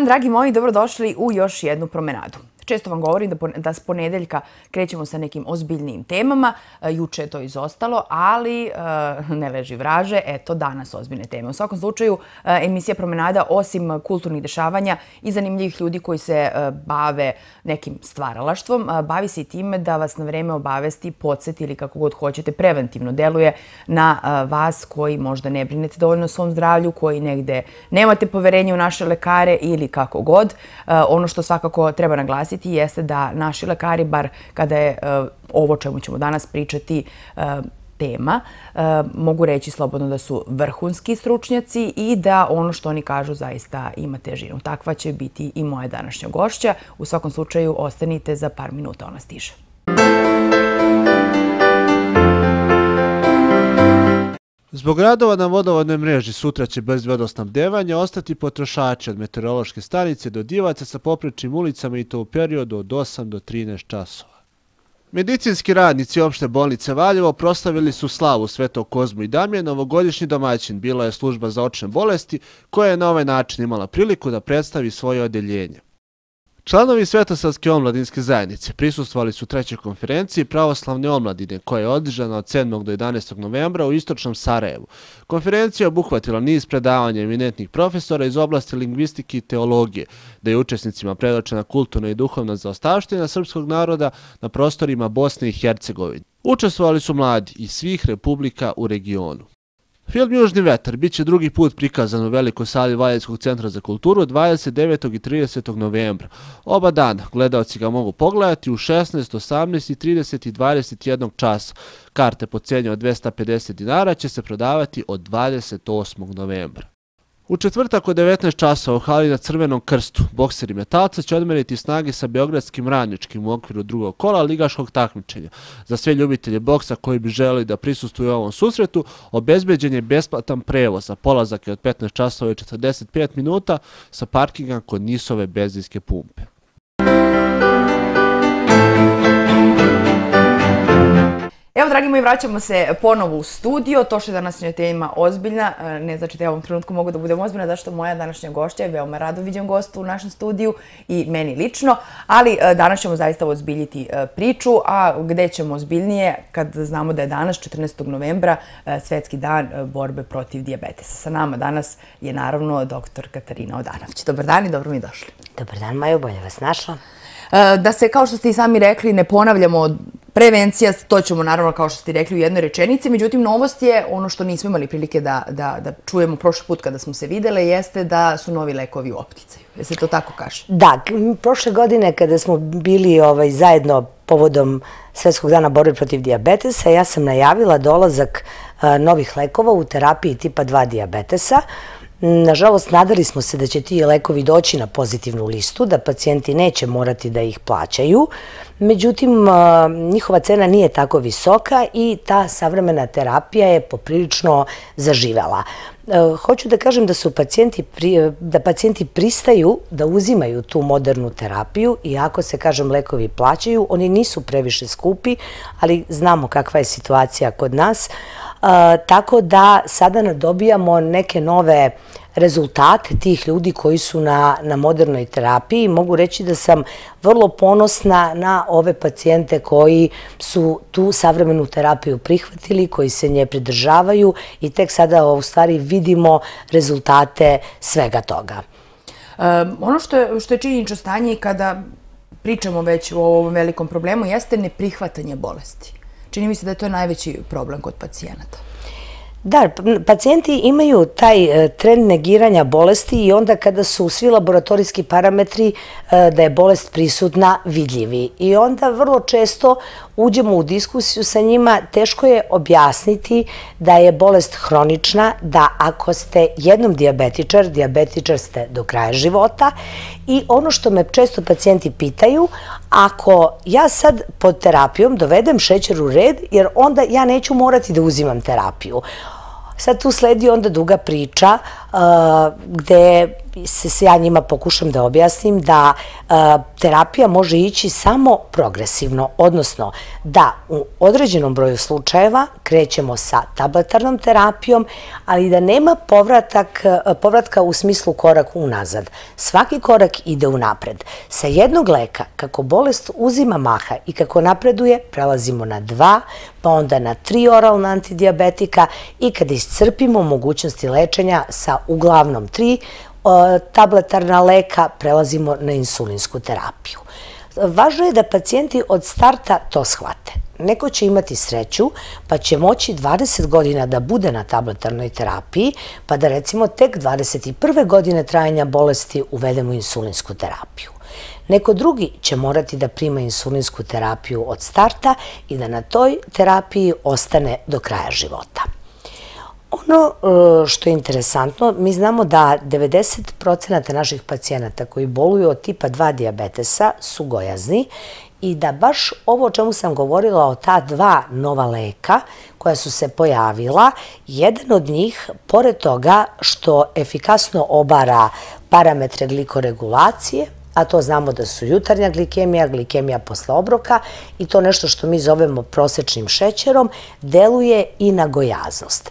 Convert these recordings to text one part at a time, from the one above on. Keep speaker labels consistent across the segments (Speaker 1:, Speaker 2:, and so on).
Speaker 1: dan, dragi moji, dobrodošli u još jednu promenadu često vam govorim da s ponedeljka krećemo sa nekim ozbiljnijim temama. E, juče je to izostalo, ali e, ne leži vraže, eto danas ozbiljne teme. U svakom slučaju, e, emisija Promenada, osim kulturnih dešavanja i zanimljivih ljudi koji se bave nekim stvaralaštvom, bavi se i time da vas na vreme obavesti, podsjeti ili kako god hoćete, preventivno deluje na vas koji možda ne brinete dovoljno o svom zdravlju, koji negde nemate poverenje u naše lekare ili kako god. Ono što svakako treba naglasiti primijetiti jeste da naši lekari, bar kada je e, ovo čemu ćemo danas pričati, e, tema, e, mogu reći slobodno da su vrhunski stručnjaci i da ono što oni kažu zaista ima težinu. Takva će biti i moja današnja gošća. U svakom slučaju, ostanite za par minuta, ona stiže. Muzika
Speaker 2: Zbog radova na vodovodnoj mreži sutra će brz vodosnabdevanje ostati potrošači od meteorološke stanice do divaca sa poprečnim ulicama i to u periodu od 8 do 13 časova. Medicinski radnici opšte bolnice Valjevo proslavili su slavu Svetog Kozmu i Damije, novogodišnji domaćin bila je služba za očne bolesti koja je na ovaj način imala priliku da predstavi svoje odeljenje. Članovi Svetosavske omladinske zajednice prisustvali su trećoj konferenciji pravoslavne omladine koja je održana od 7. do 11. novembra u istočnom Sarajevu. Konferencija obuhvatila niz predavanja eminentnih profesora iz oblasti lingvistike i teologije, da je učesnicima predočena kulturna i duhovna zaostavština srpskog naroda na prostorima Bosne i Hercegovine. Učestvovali su mladi iz svih republika u regionu. Film Južni vetar bit će drugi put prikazan u Velikoj sali Valjanskog centra za kulturu 29. i 30. novembra. Oba dana gledalci ga mogu pogledati u 16, 18, 30 i 21 časa. Karte po cijenju od 250 dinara će se prodavati od 28. novembra. U četvrtak od 19 časa u hali na Crvenom krstu bokseri metalca će odmeriti snage sa Beogradskim radničkim u okviru drugog kola ligaškog takmičenja. Za sve ljubitelje boksa koji bi želeli da prisustuju u ovom susretu, obezbeđen je besplatan prevoz za polazak je od 15 časa u 45 minuta sa parkinga kod Nisove benzinske pumpe.
Speaker 1: Evo, dragi moji, vraćamo se ponovo u studio. To što je današnja tema ozbiljna, e, ne znači da ja u ovom trenutku mogu da budem ozbiljna, zato što moja današnja gošća je veoma rado vidjen gostu u našem studiju i meni lično, ali e, danas ćemo zaista ozbiljiti e, priču, a gde ćemo ozbiljnije kad znamo da je danas, 14. novembra, svetski dan borbe protiv diabetesa. Sa nama danas je naravno doktor Katarina Odanović. Dobar dan i dobro mi došli. Dobar dan, Maju, bolje vas našla. E, da se, kao što ste i sami rekli, ne ponavljamo prevencija, to ćemo naravno, kao što ste rekli, u jednoj rečenici. Međutim, novost je ono što nismo imali prilike da, da, da čujemo prošli put kada smo se videle, jeste da su novi lekovi u opticaju. Je
Speaker 3: se to tako kaže? Da, prošle godine kada smo bili ovaj, zajedno povodom Svjetskog dana borbe protiv diabetesa, ja sam najavila dolazak e, novih lekova u terapiji tipa 2 diabetesa. Nažalost, nadali smo se da će ti lekovi doći na pozitivnu listu, da pacijenti neće morati da ih plaćaju. Međutim, njihova cena nije tako visoka i ta savremena terapija je poprilično zaživala. Hoću da kažem da, su pacijenti, da pacijenti pristaju da uzimaju tu modernu terapiju i ako se, kažem, lekovi plaćaju, oni nisu previše skupi, ali znamo kakva je situacija kod nas. Tako da sada dobijamo neke nove terapije rezultat tih ljudi koji su na modernoj terapiji. Mogu reći da sam vrlo ponosna na ove pacijente koji su tu savremenu terapiju prihvatili, koji se nje pridržavaju i tek sada u stvari vidimo rezultate svega toga. Um,
Speaker 1: ono što je činjenično stanje i kada pričamo već o ovom velikom problemu jeste neprihvatanje bolesti. Čini mi se da je to najveći problem kod pacijenata.
Speaker 3: Da, pacijenti imaju taj e, trend negiranja bolesti i onda kada su svi laboratorijski parametri e, da je bolest prisutna vidljivi. I onda vrlo često uđemo u diskusiju sa njima, teško je objasniti da je bolest hronična, da ako ste jednom diabetičar, diabetičar ste do kraja života i ono što me često pacijenti pitaju, ako ja sad pod terapijom dovedem šećer u red, jer onda ja neću morati da uzimam terapiju. Sad tu sledi onda duga priča, gde se ja njima pokušam da objasnim da terapija može ići samo progresivno, odnosno da u određenom broju slučajeva krećemo sa tabletarnom terapijom, ali da nema povratka u smislu korak unazad. Svaki korak ide u napred. Sa jednog leka, kako bolest uzima maha i kako napreduje, prelazimo na dva, pa onda na tri oralna antidiabetika i kada iscrpimo mogućnosti lečenja sa uglavnom tri tabletarna leka, prelazimo na insulinsku terapiju. Važno je da pacijenti od starta to shvate. Neko će imati sreću pa će moći 20 godina da bude na tabletarnoj terapiji pa da recimo tek 21. godine trajanja bolesti uvedemo insulinsku terapiju. Neko drugi će morati da prima insulinsku terapiju od starta i da na toj terapiji ostane do kraja života. Ono e, što je interesantno, mi znamo da 90% naših pacijenata koji boluju od tipa 2 diabetesa su gojazni i da baš ovo o čemu sam govorila o ta dva nova leka koja su se pojavila, jedan od njih, pored toga što efikasno obara parametre glikoregulacije, a to znamo da su jutarnja glikemija, glikemija posle obroka i to nešto što mi zovemo prosečnim šećerom, deluje i na gojaznost. Gojaznost.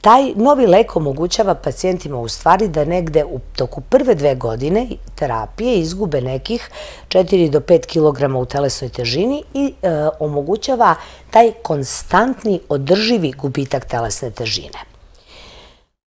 Speaker 3: Taj novi lek omogućava pacijentima u stvari da negde u toku prve dve godine terapije izgube nekih 4 do 5 kg u telesnoj težini i e, omogućava taj konstantni održivi gubitak telesne težine.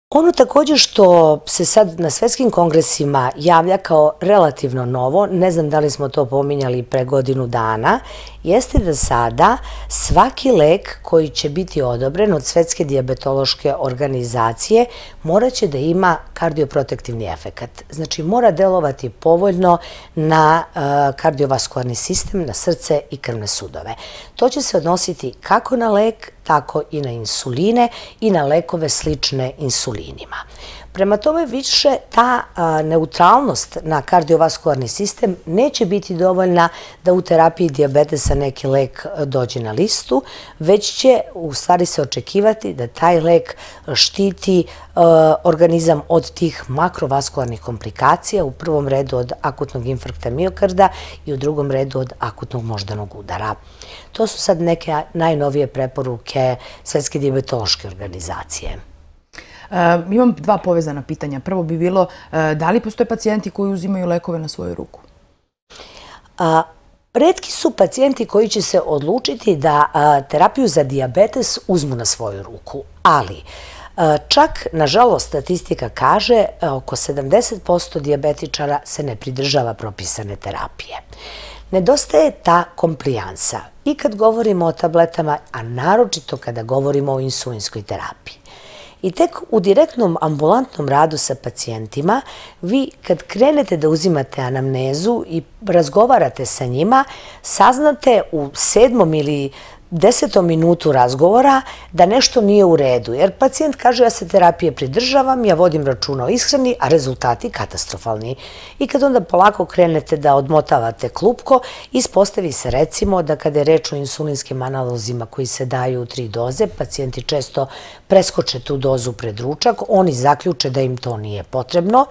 Speaker 3: Ono također što se sad na svetskim kongresima javlja kao relativno novo, ne znam da li smo to pominjali pre godinu dana, jeste da sada svaki lek koji će biti odobren od svetske diabetološke organizacije moraće da ima kardioprotektivni efekat. Znači mora delovati povoljno na e, kardiovaskularni sistem, na srce i krvne sudove. To će se odnositi kako na lek, tako i na insuline i na lekove slične insulinima. Prema tome više ta neutralnost na kardiovaskularni sistem neće biti dovoljna da u terapiji diabetesa neki lek e, dođe na listu, već će u stvari se očekivati da taj lek štiti e, organizam od tih makrovaskularnih komplikacija, u prvom redu od akutnog infarkta miokarda i u drugom redu od akutnog moždanog udara. To su sad neke najnovije preporuke Svetske diabetološke organizacije. Eh, imam dva povezana pitanja. Prvo bi bilo, eh, da li postoje pacijenti koji uzimaju lekove na svoju ruku? Redki su pacijenti koji će se odlučiti da terapiju za diabetes uzmu na svoju ruku, ali čak, nažalost, statistika kaže oko 70% diabetičara se ne pridržava propisane terapije. Nedostaje ta komplijansa i kad govorimo o tabletama, a naročito kada govorimo o insulinskoj terapiji. I tek u direktnom ambulantnom radu sa pacijentima, vi kad krenete da uzimate anamnezu i razgovarate sa njima, saznate u sedmom ili desetom minutu razgovora da nešto nije u redu, jer pacijent kaže ja se terapije pridržavam, ja vodim računa o ishrani, a rezultati katastrofalni. I kad onda polako krenete da odmotavate klupko, ispostavi se recimo da kada je reč o insulinskim analozima koji se daju u tri doze, pacijenti često preskoče tu dozu pred ručak, oni zaključe da im to nije potrebno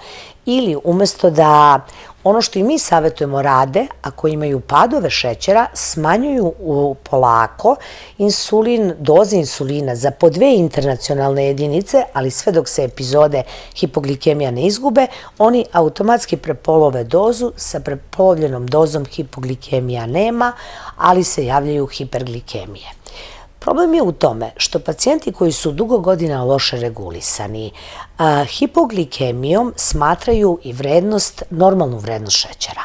Speaker 3: ili umjesto da Ono što i mi savjetujemo rade, ako imaju padove šećera, smanjuju polako insulin, doze insulina za po dve internacionalne jedinice, ali sve dok se epizode hipoglikemija ne izgube, oni automatski prepolove dozu, sa prepolovljenom dozom hipoglikemija nema, ali se javljaju hiperglikemije. Problem je u tome što pacijenti koji su dugo godina loše regulisani, hipoglikemijom smatraju i vrednost, normalnu vrednost šećera.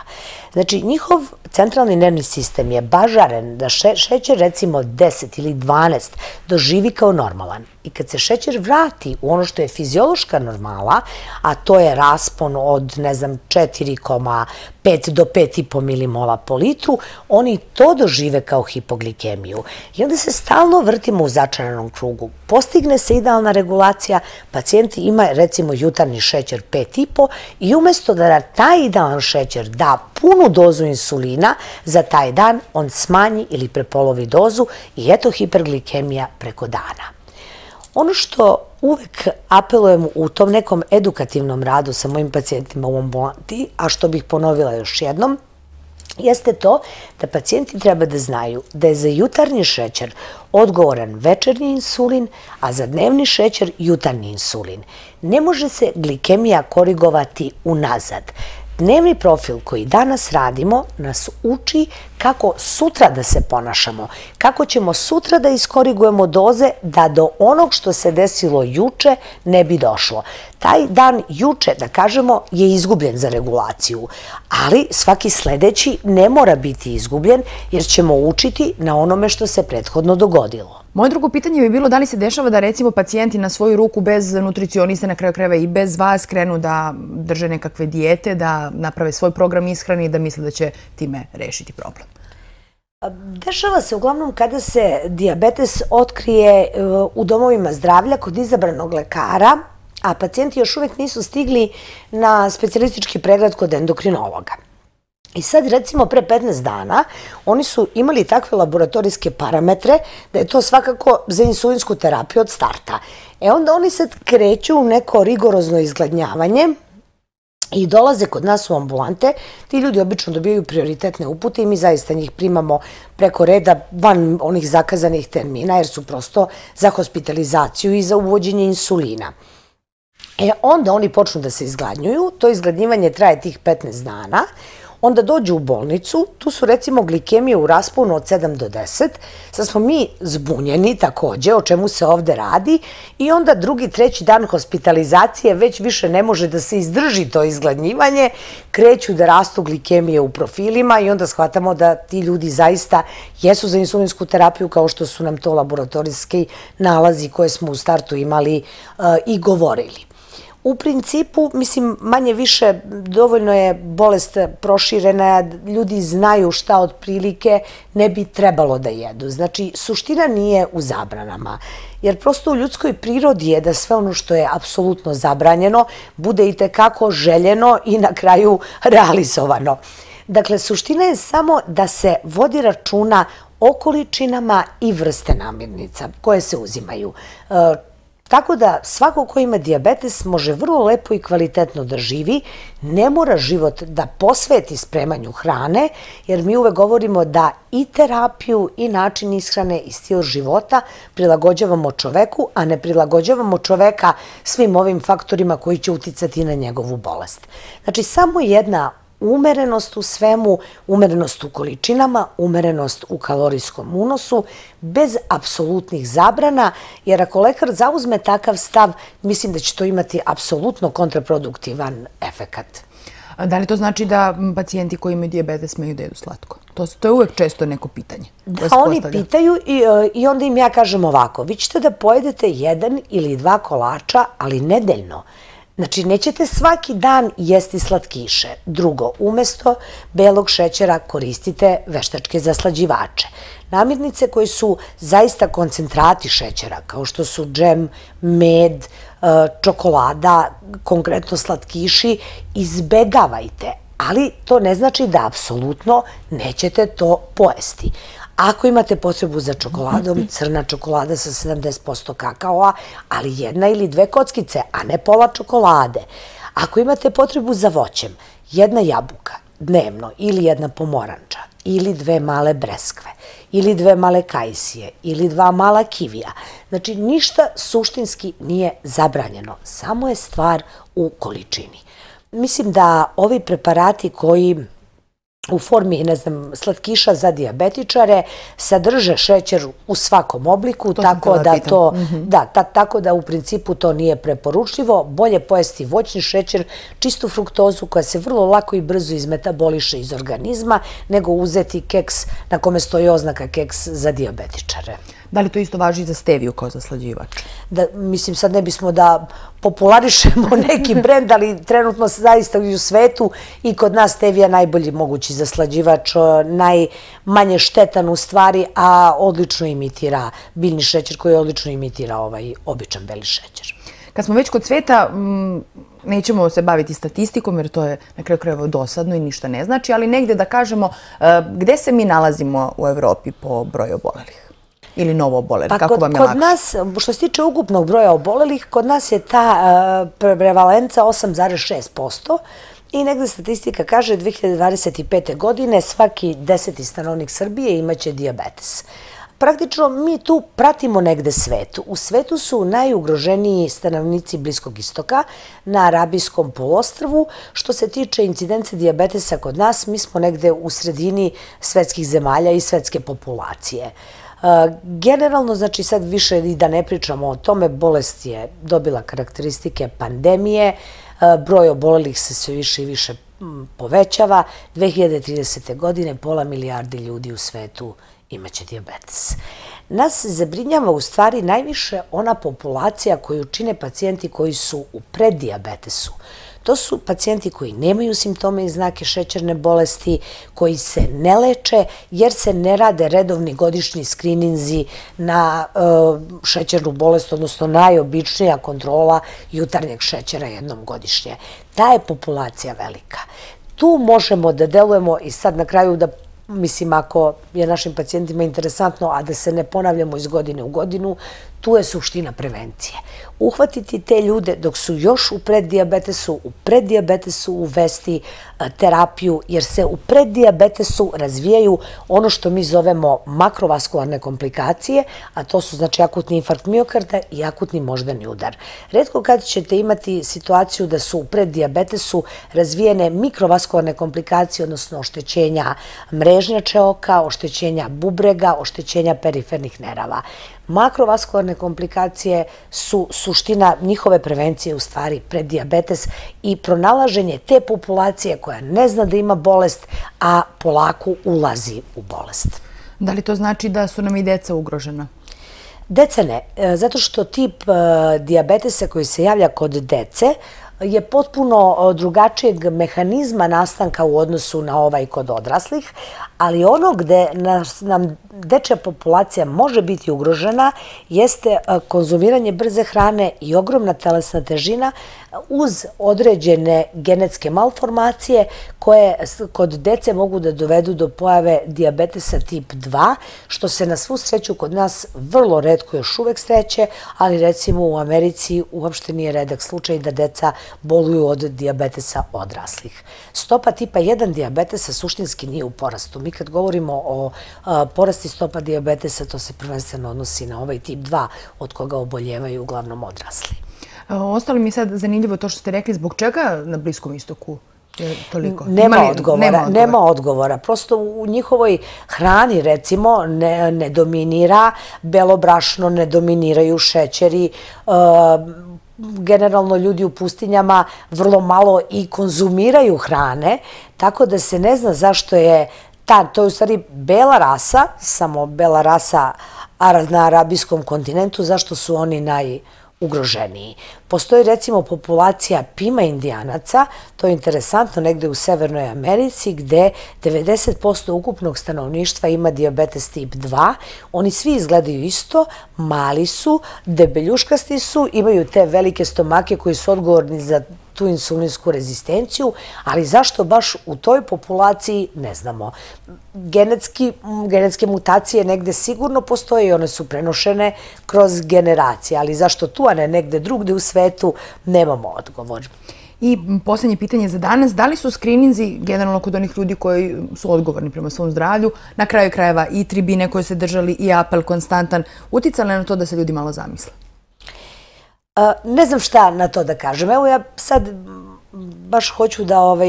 Speaker 3: Znači, njihov centralni nervni sistem je bažaren da šećer recimo 10 ili 12 doživi kao normalan. I kad se šećer vrati u ono što je fiziološka normala, a to je raspon od, ne znam, 4,5 do 5,5 milimola po litru, oni to dožive kao hipoglikemiju. I onda se stalno vrtimo u začaranom krugu. Postigne se idealna regulacija, pacijenti imaju nama je recimo jutarnji šećer 5,5 i umjesto da na taj dan šećer da punu dozu insulina, za taj dan on smanji ili prepolovi dozu i eto hiperglikemija preko dana. Ono što uvek apelujem u tom nekom edukativnom radu sa mojim pacijentima u ambulanti, a što bih ponovila još jednom, jeste to da pacijenti treba da znaju da je za jutarnji šećer odgovoran večernji insulin, a za dnevni šećer jutarnji insulin. Ne može se glikemija korigovati unazad. Dnevni profil koji danas radimo nas uči kako sutra da se ponašamo, kako ćemo sutra da iskorigujemo doze da do onog što se desilo juče ne bi došlo. Taj dan juče, da kažemo, je izgubljen za regulaciju, ali svaki sledeći ne mora biti izgubljen jer ćemo učiti na onome što se prethodno dogodilo.
Speaker 1: Moje drugo pitanje bi bilo da li se dešava da recimo pacijenti na svoju ruku bez nutricionista na kraju kreva i bez vas krenu da drže nekakve dijete, da naprave svoj program ishrani i da misle da će time rešiti problem?
Speaker 3: Dešava se uglavnom kada se diabetes otkrije e, u domovima zdravlja kod izabranog lekara, a pacijenti još uvijek nisu stigli na specialistički pregled kod endokrinologa. I sad recimo pre 15 dana oni su imali takve laboratorijske parametre da je to svakako za insulinsku terapiju od starta. E onda oni sad kreću u neko rigorozno izgladnjavanje i dolaze kod nas u ambulante. Ti ljudi obično dobijaju prioritetne upute i mi zaista njih primamo preko reda van onih zakazanih termina jer su prosto za hospitalizaciju i za uvođenje insulina. E onda oni počnu da se izgladnjuju, to izgladnjivanje traje tih 15 dana i onda dođu u bolnicu, tu su recimo glikemije u rasponu od 7 do 10, sad smo mi zbunjeni takođe o čemu se ovde radi i onda drugi, treći dan hospitalizacije već više ne može da se izdrži to izgladnjivanje, kreću da rastu glikemije u profilima i onda shvatamo da ti ljudi zaista jesu za insulinsku terapiju kao što su nam to laboratorijski nalazi koje smo u startu imali e, i govorili. U principu, mislim, manje više dovoljno je bolest proširena, ljudi znaju šta od prilike ne bi trebalo da jedu. Znači, suština nije u zabranama. Jer prosto u ljudskoj prirodi je da sve ono što je apsolutno zabranjeno bude i tekako željeno i na kraju realizovano. Dakle, suština je samo da se vodi računa o količinama i vrste namirnica koje se uzimaju. E, Tako da svako ko ima diabetes može vrlo lepo i kvalitetno da živi, ne mora život da posveti spremanju hrane, jer mi uvek govorimo da i terapiju i način ishrane i stil života prilagođavamo čoveku, a ne prilagođavamo čoveka svim ovim faktorima koji će uticati na njegovu bolest. Znači, samo jedna umerenost u svemu, umerenost u količinama, umerenost u kalorijskom unosu, bez apsolutnih zabrana, jer ako lekar zauzme takav stav, mislim da će to imati apsolutno kontraproduktivan efekat.
Speaker 1: Da li to znači da pacijenti koji imaju dijabete smeju da jedu slatko? To je uvek često neko pitanje.
Speaker 3: Da, oni pitaju e, i onda im ja kažem ovako, vi ćete da pojedete jedan ili dva kolača, ali nedeljno. Znači, nećete svaki dan jesti slatkiše. Drugo, umjesto belog šećera koristite veštačke zaslađivače. Namirnice koje su zaista koncentrati šećera, kao što su džem, med, e, čokolada, konkretno slatkiši, izbegavajte. Ali to ne znači da apsolutno nećete to pojesti. Ako imate posebu za čokoladom, crna čokolada sa 70% kakaoa, ali jedna ili dve kockice, a ne pola čokolade. Ako imate potrebu za voćem, jedna jabuka dnevno ili jedna pomoranča ili dve male breskve ili dve male kajsije ili dva mala kivija. Znači ništa suštinski nije zabranjeno, samo je stvar u količini. Mislim da ovi preparati koji u formi znam, slatkiša za diabetičare sadrže šećer u svakom obliku, mhm. tako da to, da, da tako u principu to nije preporučljivo. Bolje pojesti voćni šećer, čistu fruktozu koja se vrlo lako i brzo izmetaboliše iz organizma, nego uzeti keks na kome stoji oznaka keks za diabetičare. Da li to isto važi i za steviju kao zaslađivač? Mislim, sad ne bismo da popularišemo neki brend, ali trenutno se zaista u svetu i kod nas stevija najbolji mogući zaslađivač, najmanje štetan u stvari, a odlično imitira biljni šećer koji odlično imitira ovaj običan beli
Speaker 1: šećer. Kad smo već kod cveta, nećemo se baviti statistikom jer to je na kraju krajevo dosadno i ništa ne znači, ali negde da kažemo e, gde se mi nalazimo u Evropi po broju obolelih? ili novo oboleli? Pa Kako vam je lakše? Kod
Speaker 3: nas, što se tiče ukupnog broja obolelih, kod nas je ta e, prevalenca 8,6% i negde statistika kaže 2025. godine svaki deseti stanovnik Srbije imaće diabetes. Praktično, mi tu pratimo negde svetu. U svetu su najugroženiji stanovnici Bliskog istoka na Arabijskom polostrvu. Što se tiče incidence diabetesa kod nas, mi smo negde u sredini svetskih zemalja i svetske populacije. Generalno, znači sad više i da ne pričamo o tome, bolest je dobila karakteristike pandemije, broj obolelih se sve više i više povećava. 2030. godine pola milijardi ljudi u svetu imaće diabetes. Nas zabrinjava u stvari najviše ona populacija koju čine pacijenti koji su u preddiabetesu. To su pacijenti koji nemaju simptome i znake šećerne bolesti, koji se ne leče jer se ne rade redovni godišnji skrininzi na e, šećernu bolest, odnosno najobičnija kontrola jutarnjeg šećera jednom godišnje. Ta je populacija velika. Tu možemo da delujemo i sad na kraju da Mislim, ako je našim pacijentima interesantno, a da se ne ponavljamo iz godine u godinu, tu je suština prevencije. Uhvatiti te ljude dok su još u preddiabetesu, u preddiabetesu uvesti terapiju, jer se u preddiabetesu razvijaju ono što mi zovemo makrovaskularne komplikacije, a to su znači akutni infarkt miokarda i akutni moždani udar. Redko kad ćete imati situaciju da su u preddiabetesu razvijene mikrovaskularne komplikacije, odnosno oštećenja mrežnjače oka, oštećenja bubrega, oštećenja perifernih nerava makrovaskularne komplikacije su suština njihove prevencije u stvari pred diabetes i pronalaženje te populacije koja ne zna da ima bolest, a polako ulazi u bolest. Da li to znači da su nam i deca ugrožena? Deca ne, e, zato što tip e, diabetesa koji se javlja kod dece, je potpuno drugačijeg mehanizma nastanka u odnosu na ovaj kod odraslih, ali ono gde nam dečja populacija može biti ugrožena jeste e, konzumiranje brze hrane i ogromna telesna težina uz određene genetske malformacije koje kod dece mogu da dovedu do pojave diabetesa tip 2, što se na svu sreću kod nas vrlo redko još uvek sreće, ali recimo u Americi uopšte nije redak slučaj da deca boluju od diabetesa odraslih. Stopa tipa 1 diabetesa suštinski nije u porastu. Mi kad govorimo o porasti stopa diabetesa, to se prvenstveno odnosi na ovaj tip 2 od koga oboljevaju uglavnom odrasli.
Speaker 1: Ostalo mi je sad zanimljivo to što ste rekli, zbog čega na Bliskom istoku
Speaker 3: Nema odgovora, nema odgovora. Prosto u njihovoj hrani, recimo, ne dominira belobrašno, ne dominiraju šećeri, generalno ljudi u pustinjama vrlo malo i konzumiraju hrane, tako da se ne zna zašto je ta, to je u stvari bela rasa, samo bela rasa na arabijskom kontinentu, zašto su oni najbolji ugroženiji. Postoji recimo populacija Pima indijanaca, to je interesantno negde u Severnoj Americi gde 90% ukupnog stanovništva ima diabetes tip 2. Oni svi izgledaju isto, mali su, debeljuškasti su, imaju te velike stomake koji su odgovorni za tu insulinsku rezistenciju, ali zašto baš u toj populaciji, ne znamo. Genetske mutacije negde sigurno postoje i one su prenošene kroz generacije, ali zašto tu, a ne negde drugde u svetu, nemamo odgovor.
Speaker 1: I posljednje pitanje za danas, da li su skrininzi generalno kod onih ljudi koji su odgovorni prema svom zdravlju, na kraju krajeva i tribine koje se držali i apel konstantan, uticali na to da se ljudi malo zamisle?
Speaker 3: Ne znam šta na to da kažem. Evo ja sad baš hoću da ovaj,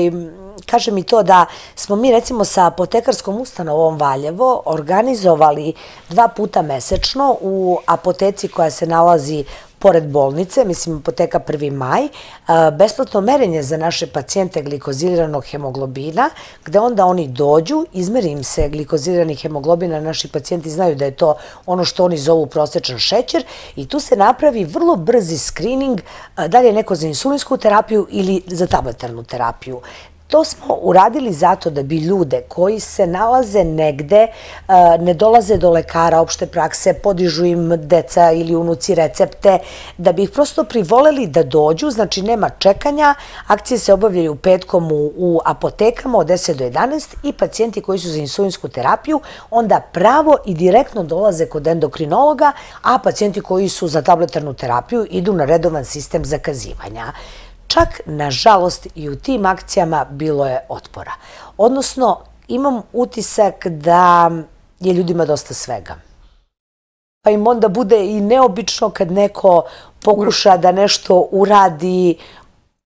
Speaker 3: kažem i to da smo mi recimo sa apotekarskom ustanovom Valjevo organizovali dva puta mesečno u apoteci koja se nalazi pored bolnice, mislim poteka 1. maj, besplatno merenje za naše pacijente glikoziliranog hemoglobina, gde onda oni dođu, izmeri im se glikozilirani hemoglobina, naši pacijenti znaju da je to ono što oni zovu prosečan šećer i tu se napravi vrlo brzi screening, da li je neko za insulinsku terapiju ili za tabletarnu terapiju. To smo uradili zato da bi ljude koji se nalaze negde, e, ne dolaze do lekara opšte prakse, podižu im deca ili unuci recepte, da bi ih prosto privoleli da dođu, znači nema čekanja, akcije se obavljaju petkom u apotekama od 10 do 11 i pacijenti koji su za insulinsku terapiju onda pravo i direktno dolaze kod endokrinologa, a pacijenti koji su za tabletarnu terapiju idu na redovan sistem zakazivanja. Čak, na žalost i u tim akcijama bilo je otpora. Odnosno, imam utisak da je ljudima dosta svega. Pa im onda bude i neobično kad neko pokuša da nešto uradi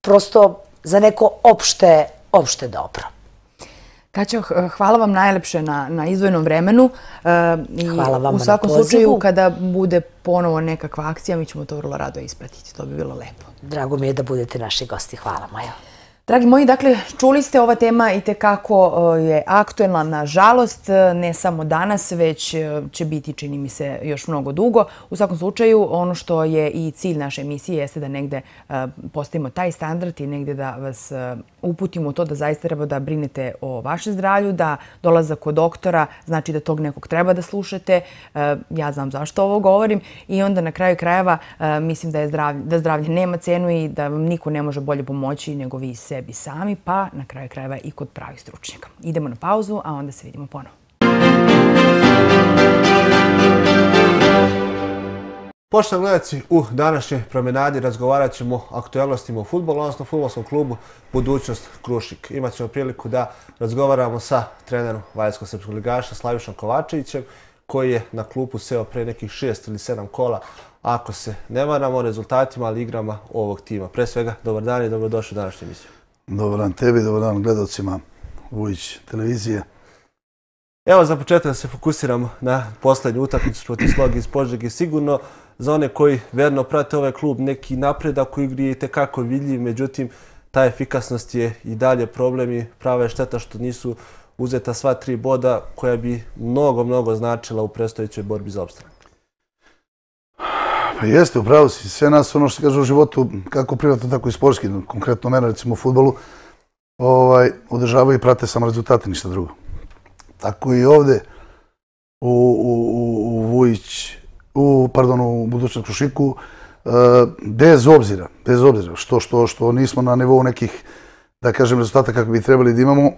Speaker 3: prosto za neko opšte dobro.
Speaker 1: Kaćo, hvala vam najlepše na izvojnom vremenu. E, hvala vam na pozivu. U svakom slučaju, kada bude ponovo nekakva akcija, mi ćemo to vrlo rado ispratiti.
Speaker 3: To bi bilo lepo. Drago mi je da budete naši gosti. Hvala, Majo.
Speaker 1: Dragi moji, dakle, čuli ste ova tema i te kako e, je aktuelna na žalost, e, ne samo danas, već će biti, čini mi se, još mnogo dugo. U svakom slučaju, ono što je i cilj naše emisije jeste da negde postavimo taj standard i negde da vas uputimo to da zaista treba da brinete o vašem zdravlju, da dolazak kod doktora znači da tog nekog treba da slušate. E, ja znam zašto ovo govorim. I onda na kraju krajeva e, mislim da, je zdravlje, da zdravlje nema cenu i da vam niko ne može bolje pomoći nego vi sebi sami, pa na kraju krajeva i kod pravih stručnjaka. Idemo na pauzu, a onda se vidimo ponovo.
Speaker 2: Pošto gledajci, u današnjoj promenadi razgovarat ćemo o aktualnostima u futbolu, odnosno u futbolskom klubu Budućnost Krušik. Imaćemo priliku da razgovaramo sa trenerom Valjskog srpskog ligaša Slavišom Kovačevićem, koji je na klupu seo pre nekih šest ili sedam kola, ako se ne varamo o rezultatima, ali igrama ovog tima. Pre svega, dobar dan i dobrodošli u današnju emisiju.
Speaker 4: Dobar dan tebi, dobar dan gledocima Vujić televizije. Evo, za početak da se fokusiramo
Speaker 2: na poslednju utakmicu protiv Slogi iz Požegi. Sigurno, za one koji verno prate ovaj klub neki napredak u igri je tekako vidljiv, međutim, ta efikasnost je i dalje problem i prava je šteta što nisu uzeta sva tri boda koja bi mnogo, mnogo značila u prestojećoj borbi za obstran.
Speaker 4: Pa jeste, upravo si. Sve nas, ono što se kaže u životu, kako privatno, tako i sportski, konkretno mene, recimo u futbolu, ovaj, održavaju i prate samo rezultate, ništa drugo. Tako i ovde u Vujići, u, pardon, u budućnost Krušiku, e, bez obzira, bez obzira što, što, što nismo na nivou nekih, da kažem, rezultata kako bi trebali da imamo, u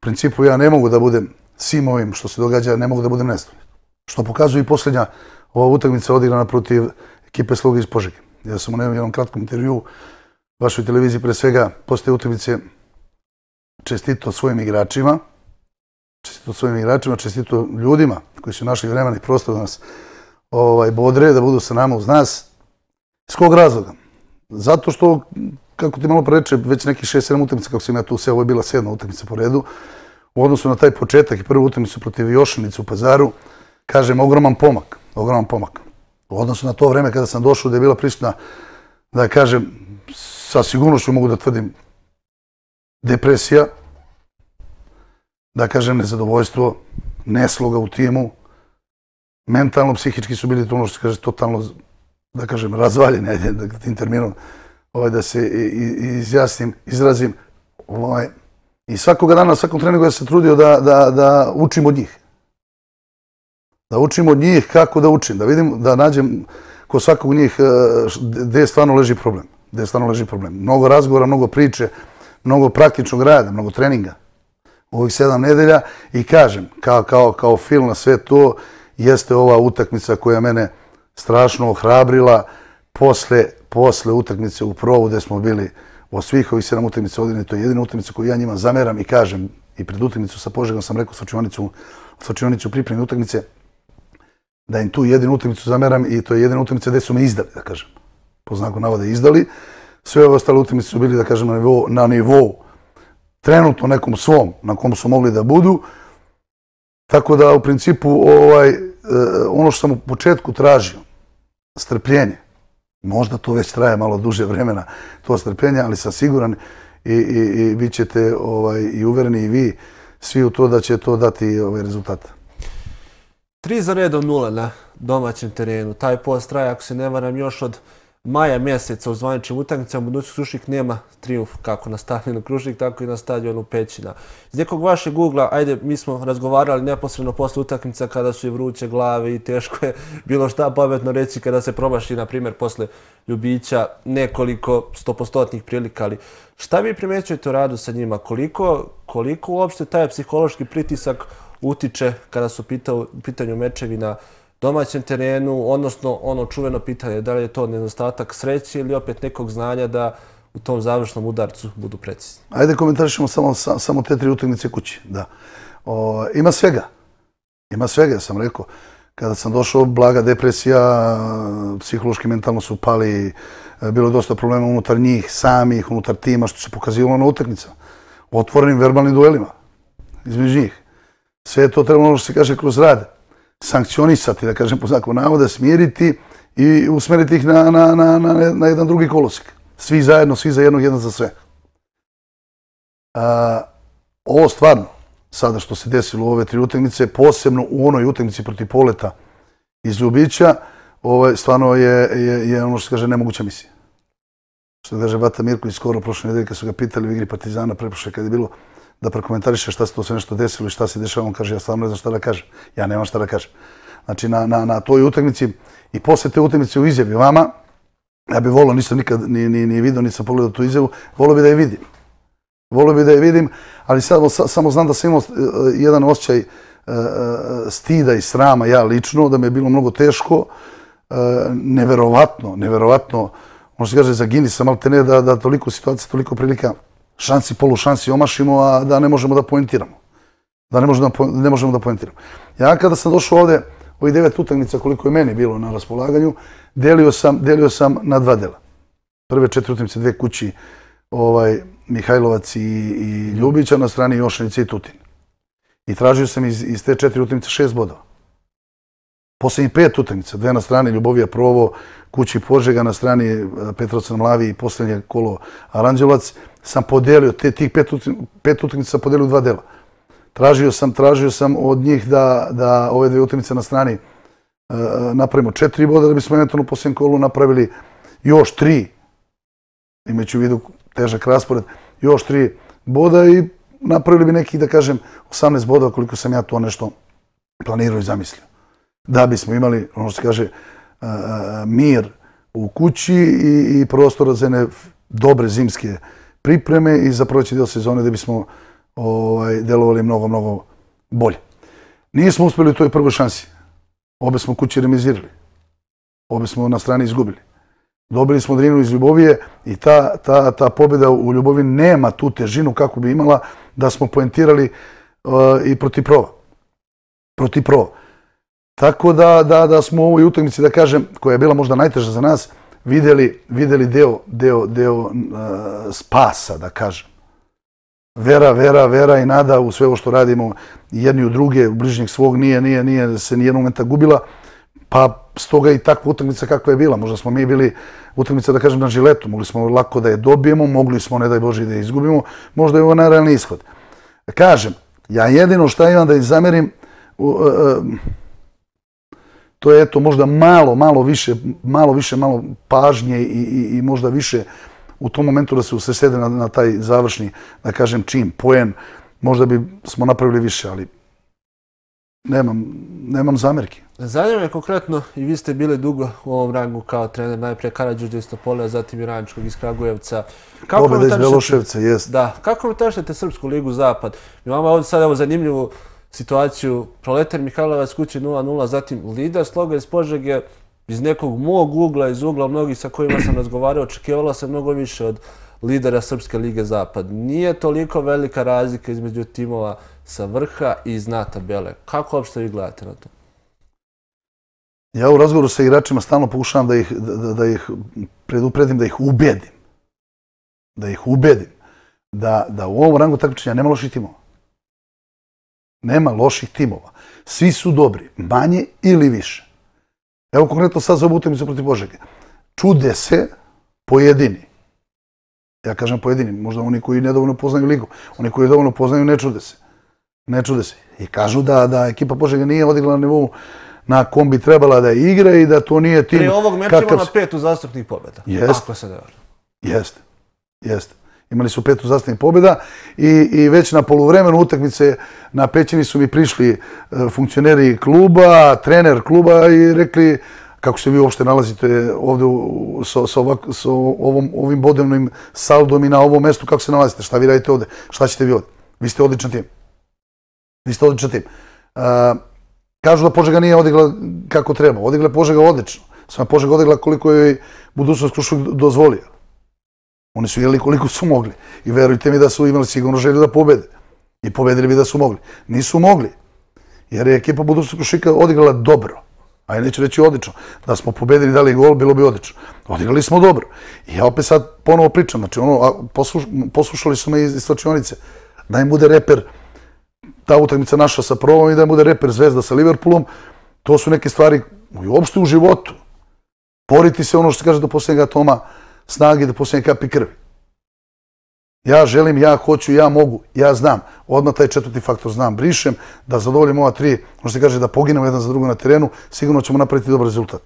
Speaker 4: principu ja ne mogu da budem svim ovim što se događa, ne mogu da budem nezdovoljan. Što pokazuje i posljednja ova utakmica odigrana protiv ekipe Sluga iz Požege. Ja sam u jednom kratkom intervju vašoj televiziji pre svega postoje utakmice čestito svojim igračima, čestito svojim igračima, čestito ljudima koji su našli vremena i prostor da nas ovaj, bodre da budu sa nama uz nas. S kog razloga? Zato što, kako ti malo preče, već neki 6-7 utakmica kako sam ja tu sve, ovo je bila sedma utakmica po redu, u odnosu na taj početak i prvu utakmicu protiv Jošanicu u Pazaru, kažem, ogroman pomak, ogroman pomak. U odnosu na to vreme kada sam došao da je bila prisutna, da kažem, sa sigurnošću mogu da tvrdim, depresija, da kažem, nezadovoljstvo, nesloga u timu, mentalno, psihički su bili to ono što kaže totalno, da kažem, razvaljeni, ajde, da tim terminom, ovaj, da se izjasnim, izrazim. Ovaj, I svakoga dana, svakom treningu ja se trudio da, da, da učim od njih. Da učim od njih kako da učim, da vidim, da nađem ko svakog njih eh, gdje stvarno leži problem. Gdje stvarno leži problem. Mnogo razgovora, mnogo priče, mnogo praktičnog rada, mnogo treninga u ovih sedam nedelja i kažem, kao, kao, kao film na sve to, jeste ova utakmica koja mene strašno ohrabrila posle, posle utakmice u provu gde smo bili od svih ovih sedam utakmica odine, to je jedina utakmica koju ja njima zameram i kažem i pred utakmicu sa Požegom sam rekao svačionicu, svačionicu pripremne utakmice da im tu jedinu utakmicu zameram i to je jedina utakmica gde su me izdali, da kažem. Po znaku navode izdali. Sve ove ostale utakmice su bili, da kažem, na nivou, na nivou trenutno nekom svom na kom su mogli da budu. Tako da, u principu, ovaj, e, ono što sam u početku tražio, strpljenje, možda to već traje malo duže vremena, to strpljenje, ali sam siguran i, i, i vi ćete ovaj, i uvereni i vi svi u to da će to dati ovaj, rezultat. Tri
Speaker 2: za redom nula na domaćem terenu. Taj post traje, ako se ne varam, još od maja mjeseca u zvaničnim utakmicama budući Krušik nema triumf kako na stadionu Krušik, tako i na stadionu Pećina. Iz nekog vašeg Gugla, ajde, mi smo razgovarali neposredno posle utakmica kada su je vruće glave i teško je bilo šta pametno reći kada se promaši na primjer, posle Ljubića nekoliko stopostotnih prilika, ali šta vi primećujete u radu sa njima? Koliko, koliko uopšte taj psihološki pritisak utiče kada su pitao, pitanju mečevi na domaćem terenu, odnosno ono čuveno pitanje da li je to nedostatak sreće ili opet nekog znanja da u tom završnom udarcu budu precizni.
Speaker 4: Ajde komentarišemo samo, samo te tri utakmice kući. Da. O, ima svega. Ima svega, ja sam rekao. Kada sam došao, blaga depresija, psihološki mentalno su pali, e, bilo je dosta problema unutar njih, samih, unutar tima, što se pokazivalo na utakmicama. otvorenim verbalnim duelima, između njih. Sve je to trebalo ono što se kaže kroz rade sankcionisati, da kažem po znaku navode, smiriti i usmeriti ih na, na, na, na, na jedan drugi kolosik. Svi zajedno, svi za jednog, jedan za sve. A, ovo stvarno, sada što se desilo u ove tri utakmice, posebno u onoj utakmici protiv poleta iz Ljubića, ovaj, stvarno je, je, ono što se kaže nemoguća misija. Što kaže Bata Mirković skoro prošle nedelje kad su ga pitali u igri Partizana prepoše kad je bilo da prokomentariše šta se to sve nešto desilo i šta se dešava, on kaže, ja stvarno ne znam šta da kažem, ja nemam šta da kažem. Znači, na, na, na toj utakmici i posle te utakmice u izjavi vama, ja bih volio, nisam nikad ni, ni, ni vidio, nisam pogledao tu izjavu, volio bih da je vidim. Volio bih da je vidim, ali sad, samo znam da sam imao eh, jedan osjećaj eh, eh, stida i srama, ja lično, da mi je bilo mnogo teško, uh, neverovatno, neverovatno, možda se kaže, zagini sam, ali te ne da, da toliko situacija, toliko prilika, šansi, polu šansi omašimo, a da ne možemo da pojentiramo. Da ne možemo da, ne možemo da pojentiramo. Ja kada sam došao ovde, ovih devet utakmica koliko je meni bilo na raspolaganju, delio sam, delio sam na dva dela. Prve četiri utakmice, dve kući, ovaj, Mihajlovac i, i Ljubića na strani Jošanjica i Tutin. I tražio sam iz, iz te četiri utakmice šest bodova. Poslednji pet utakmica, dve na strani Ljubovija Provo, kući Požega na strani eh, Petrovca na Mlavi i poslednje kolo Aranđelovac, sam podelio, te tih pet, utakmi, pet utakmica sam podelio u dva dela. Tražio sam, tražio sam od njih da, da ove dve utakmice na strani e, napravimo četiri boda, da bismo eventualno u posljednom kolu napravili još tri, imajući u vidu težak raspored, još tri boda i napravili bi nekih, da kažem, 18 boda koliko sam ja to nešto planirao i zamislio. Da bismo imali, ono što se kaže, e, e, mir u kući i, i prostora za jedne dobre zimske uh, pripreme i za proći dio sezone da bismo ovaj, delovali mnogo, mnogo bolje. Nismo uspjeli u toj prvoj šansi. Obe smo kući remizirali. Obe smo na strani izgubili. Dobili smo Drinu iz Ljubovije i ta, ta, ta pobjeda u Ljubovi nema tu težinu kako bi imala da smo poentirali eh, i proti prova. Proti prova. Tako da, da, da smo u ovoj utakmici, da kažem, koja je bila možda najteža za nas, videli, videli deo, deo, deo uh, spasa, da kažem. Vera, vera, vera i nada u sve ovo što radimo jedni u druge, u bližnjeg svog, nije, nije, nije se ni nijednog momenta gubila. Pa stoga i takva utakmica kakva je bila. Možda smo mi bili utakmica, da kažem, na žiletu. Mogli smo lako da je dobijemo, mogli smo, ne daj Bože, da je izgubimo. Možda je ovo najrealni ishod. Kažem, ja jedino što imam da izamerim, u, e, e, to je eto možda malo, malo više, malo više, malo pažnje i, i, i možda više u tom momentu da se sve sede na, taj završni, da kažem, čim, poen, možda bi smo napravili više, ali nemam, nemam zamerke.
Speaker 2: Zanima je konkretno i vi ste bili dugo u ovom rangu kao trener, najprije Karadžuđa iz Topole, a zatim Iraničkog iz Kragujevca. Kako Dobre, iz Beloševca, jest. Da, kako mi tašnete Srpsku ligu Zapad? Mi vam ovdje sad evo, zanimljivu situaciju Proletar Mihajlovac kuće 0-0, zatim Lida Sloga iz Požege iz nekog mog ugla, iz ugla mnogih sa kojima sam razgovarao, očekivalo se mnogo više od lidera Srpske lige Zapad. Nije toliko velika razlika između timova sa vrha i zna tabele. Kako uopšte vi gledate na to?
Speaker 4: Ja u razgovoru sa igračima stalno pokušavam da ih predupredim, da ih ubedim. Da ih ubedim. Da u ovom rangu takvičenja nema loših timova. Nema loših timova. Svi su dobri, manje ili više. Evo konkretno sad za utakmicu protiv Požege. Čude se pojedini. Ja kažem pojedini, možda oni koji nedovoljno poznaju ligu, oni koji dovoljno poznaju ne čude se. Ne čude se. I kažu da da ekipa Požege nije odigla na nivou na kom bi trebala da igra i da to nije tim. Pre ovog meča kakav... na
Speaker 2: petu zastupnih pobjeda.
Speaker 4: Jeste. se da Jeste. Jeste imali su petu zastavnih pobjeda i već na polovremenu utakmice na pećini su mi prišli e, funkcioneri kluba, trener kluba i rekli kako se vi uopšte nalazite ovdje sa ovim bodevnim saldom i na ovom mestu, kako se nalazite, šta vi radite ovdje, šta ćete vi ovdje. Vi ste odličan tim. Vi ste odličan tim. E, kažu da Požega nije odigla kako treba. Odigla je Požega odlično. Sama Požega odigla koliko je budućnost Krušovog dozvolio. Oni su jeli koliko su mogli. I verujte mi da su imali sigurno želju da pobede. I pobedili bi da su mogli. Nisu mogli. Jer je ekipa Budućnosti Košika odigrala dobro. A ja neću reći odlično. Da smo pobedili dali gol, bilo bi odlično. Odigrali smo dobro. I ja opet sad ponovo pričam. Znači, ono, poslušali smo me iz, iz Da im bude reper ta utakmica naša sa provom i da im bude reper zvezda sa Liverpoolom. To su neke stvari uopšte u životu. Poriti se ono što se kaže do posljednjega toma snage da postavim kapi krvi. Ja želim, ja hoću, ja mogu, ja znam. Odmah taj četvrti faktor znam, brišem, da zadovoljim ova tri, možda ono se kaže da poginemo jedan za drugo na terenu, sigurno ćemo napraviti dobar rezultat.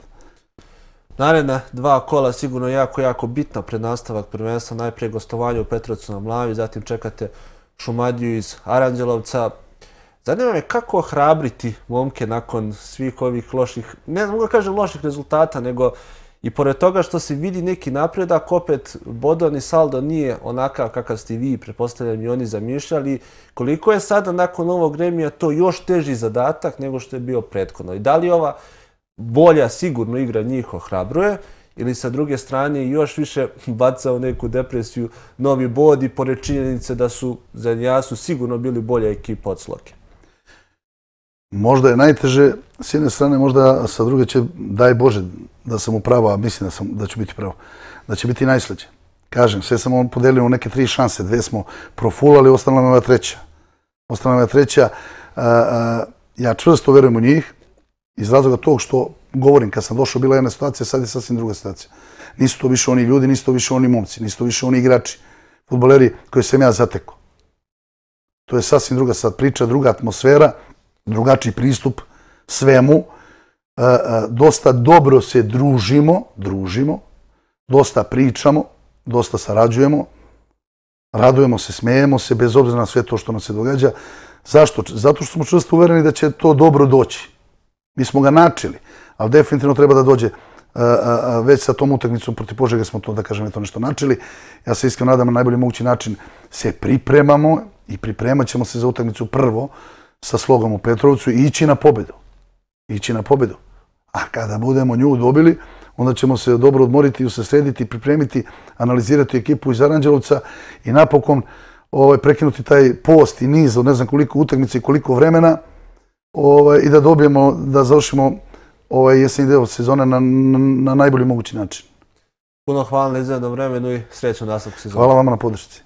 Speaker 2: Naredna dva kola sigurno jako, jako bitna pred nastavak prvenstva. Najprije gostovanje u Petrovcu na Mlavi, zatim čekate Šumadiju iz Aranđelovca. Zanima me kako ohrabriti momke nakon svih ovih loših, ne mogu da kažem loših rezultata, nego I pored toga što se vidi neki napredak, opet Bodon i Saldo nije onakav kakav ste vi, prepostavljam, i oni zamišljali. Koliko je sada nakon ovog remija to još teži zadatak nego što je bio prethodno? I da li ova bolja sigurno igra njih ohrabruje ili sa druge strane još više bacao neku depresiju novi bod i pored činjenice da su za Njasu sigurno bili bolja ekipa od Sloke?
Speaker 4: Možda je najteže, s jedne strane, možda sa druge će, daj Bože, da sam upravo, a mislim da, sam, da ću biti pravo, da će biti najslađe. Kažem, sve sam on podelio u neke tri šanse, dve smo profulali, ostala nam je treća. Ostala nam je treća, a, a, ja čvrsto verujem u njih, iz razloga tog što govorim, kad sam došao, bila je jedna situacija, sad je sasvim druga situacija. Nisu to više oni ljudi, nisu to više oni momci, nisu to više oni igrači, futboleri koje sam ja zateko. To je sasvim druga sad priča, druga atmosfera, drugačiji pristup svemu, E, e, dosta dobro se družimo, družimo, dosta pričamo, dosta sarađujemo, radujemo se, smijemo se, bez obzira na sve to što nam se događa. Zašto? Zato što smo čvrsto uvereni da će to dobro doći. Mi smo ga načeli, ali definitivno treba da dođe. E, već sa tom utakmicom proti Požega smo to, da kažem, to nešto načeli. Ja se iskreno nadam na najbolji mogući način se pripremamo i pripremat ćemo se za utakmicu prvo sa slogom u Petrovcu i ići na pobedu. Ići na pobedu. A kada budemo nju dobili, onda ćemo se dobro odmoriti, usrediti, pripremiti, analizirati ekipu iz Aranđelovca i napokon ovaj, prekinuti taj post i niz od ne znam koliko utakmice i koliko vremena ovaj, i da dobijemo, da završimo ovaj jesenji deo sezone na, na najbolji mogući način.
Speaker 2: Puno hvala na izvedno vremenu i srećno nastavku sezonu. Hvala vama na podršci.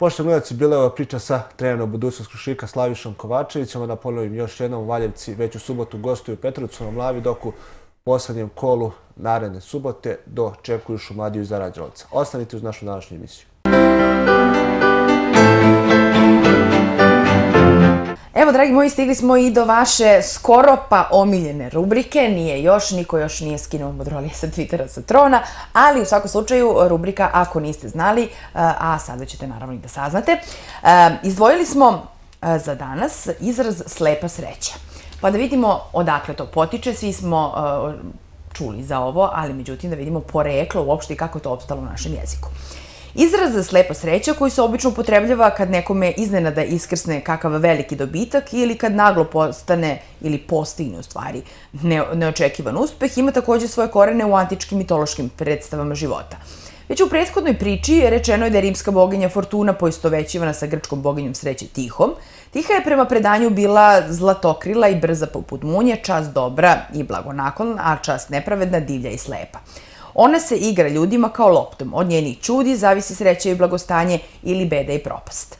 Speaker 2: Pošto gledaci, bila je ova priča sa trenerom budućnosti Krušika Slavišom Kovačevićom. Da ponovim još jednom, Valjevci već u subotu gostuju Petrovicu na Mlavi, dok u poslednjem kolu naredne subote dočekuju Šumladiju iz Zarađalovca. Ostanite uz našu današnju emisiju.
Speaker 1: Evo, dragi moji, stigli smo i do vaše skoro pa omiljene rubrike. Nije još, niko još nije skinuo modrolije sa Twittera, sa Trona, ali u svakom slučaju rubrika Ako niste znali, a sada ćete naravno i da saznate. Izdvojili smo e, za danas izraz slepa sreća. Pa da vidimo odakle to potiče, svi smo e, čuli za ovo, ali međutim da vidimo poreklo uopšte i kako je to obstalo u našem jeziku. Izraz za slepa sreća koji se obično upotrebljava kad nekome iznenada iskrsne kakav veliki dobitak ili kad naglo postane ili postigne u stvari neočekivan uspeh, ima također svoje korene u antičkim mitološkim predstavama života. Već u prethodnoj priči je rečeno da je rimska boginja Fortuna poistovećivana sa grčkom boginjom sreće Tihom. Tiha je prema predanju bila zlatokrila i brza poput munje, čast dobra i blagonakon, a čast nepravedna, divlja i slepa. Ona se igra ljudima kao loptom, od njenih čudi zavisi sreće i blagostanje ili beda i propast.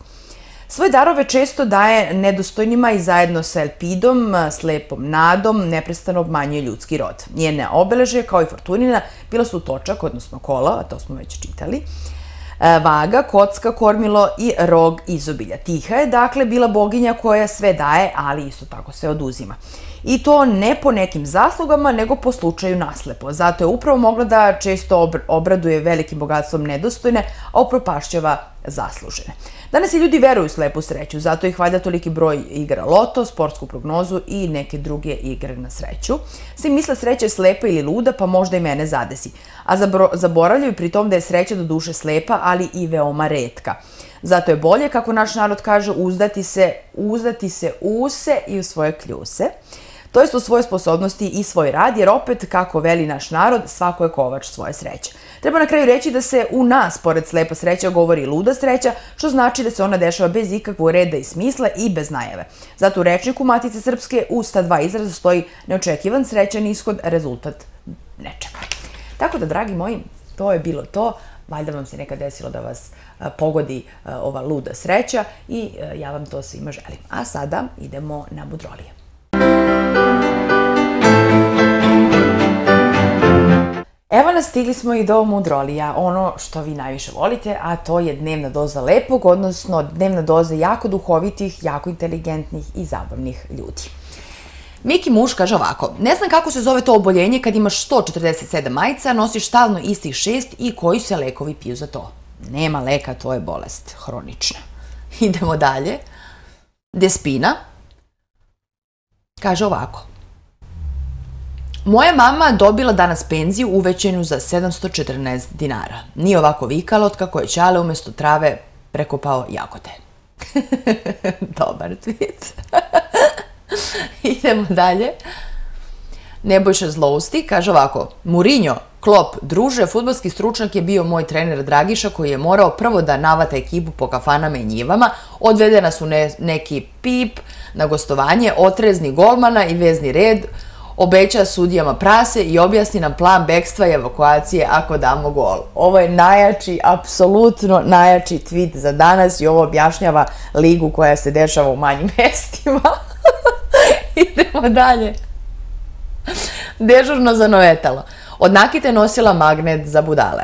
Speaker 1: Svoje darove često daje nedostojnima i zajedno sa Elpidom, slepom nadom, neprestano obmanjuje ljudski rod. Njene obeleže, kao i Fortunina, bila su točak, odnosno kola, a to smo već čitali, e, vaga, kocka, kormilo i rog izobilja. Tiha je dakle bila boginja koja sve daje, ali isto tako sve oduzima. I to ne po nekim zaslugama, nego po slučaju naslepo. Zato je upravo mogla da često obraduje velikim bogatstvom nedostojne, a upropašćava zaslužene. Danas i ljudi veruju slepu sreću, zato ih valja toliki broj igra loto, sportsku prognozu i neke druge igre na sreću. Svi misle sreća je slepa ili luda, pa možda i mene zadesi. A zaboravljaju pri tom da je sreća do duše slepa, ali i veoma redka. Zato je bolje, kako naš narod kaže, uzdati se, uzdati se u se i u svoje kljuse. To je su svoje sposobnosti i svoj rad, jer opet, kako veli naš narod, svako je kovač svoje sreće. Treba na kraju reći da se u nas, pored slepa sreća, govori luda sreća, što znači da se ona dešava bez ikakvog reda i smisla i bez najave. Zato u rečniku Matice Srpske usta dva izraza stoji neočekivan srećan ishod, rezultat nečega. Tako da, dragi moji, to je bilo to. Valjda vam se nekad desilo da vas pogodi ova luda sreća i ja vam to svima želim. A sada idemo na budrolije. Evo nas, stigli smo i do mudrolija, ono što vi najviše volite, a to je dnevna doza lepog, odnosno dnevna doza jako duhovitih, jako inteligentnih i zabavnih ljudi. Miki Muš kaže ovako, ne znam kako se zove to oboljenje kad imaš 147 majica, nosiš stalno istih šest i koji se lekovi piju za to? Nema leka, to je bolest, hronična. Idemo dalje. Despina kaže ovako, Moja mama dobila danas penziju uvećenju za 714 dinara. Nije ovako vikala od kako je Čale umjesto trave prekopao jagode. Dobar tweet. Idemo dalje. Nebojša zlosti kaže ovako. Murinjo, klop, druže, futbalski stručnjak je bio moj trener Dragiša koji je morao prvo da navata ekipu po kafanama i njivama. Odvedena su neki pip na gostovanje, otrezni golmana i vezni red obeća sudijama prase i objasni nam plan bekstva i evakuacije ako damo gol. Ovo je najjači, apsolutno najjači tweet za danas i ovo objašnjava ligu koja se dešava u manjim mestima. Idemo dalje. Dežurno za novetalo. Od nakite nosila magnet za budale.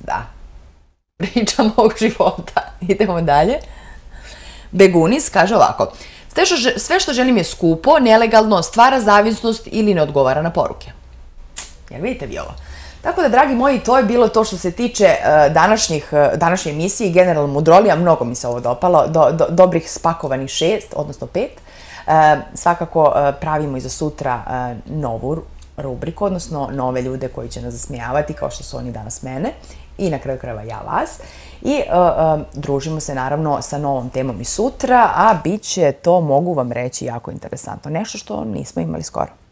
Speaker 1: Da. Priča mog života. Idemo dalje. Begunis kaže ovako. Begunis kaže ovako. Sve što želim je skupo, nelegalno, stvara zavisnost ili ne odgovara na poruke. Jel vidite vi ovo? Tako da, dragi moji, to je bilo to što se tiče e, današnjih, e, današnje emisije i generalno mudrolija. Mnogo mi se ovo dopalo. Do, do, Dobrih spakovani šest, odnosno pet. E, svakako pravimo i za sutra novu rubriku, odnosno nove ljude koji će nas zasmijavati kao što su oni danas mene i na kraju krajeva ja vas. Hvala. I e, e, družimo se naravno sa novom temom i sutra, a bit će to, mogu vam reći, jako interesantno. Nešto što nismo imali skoro.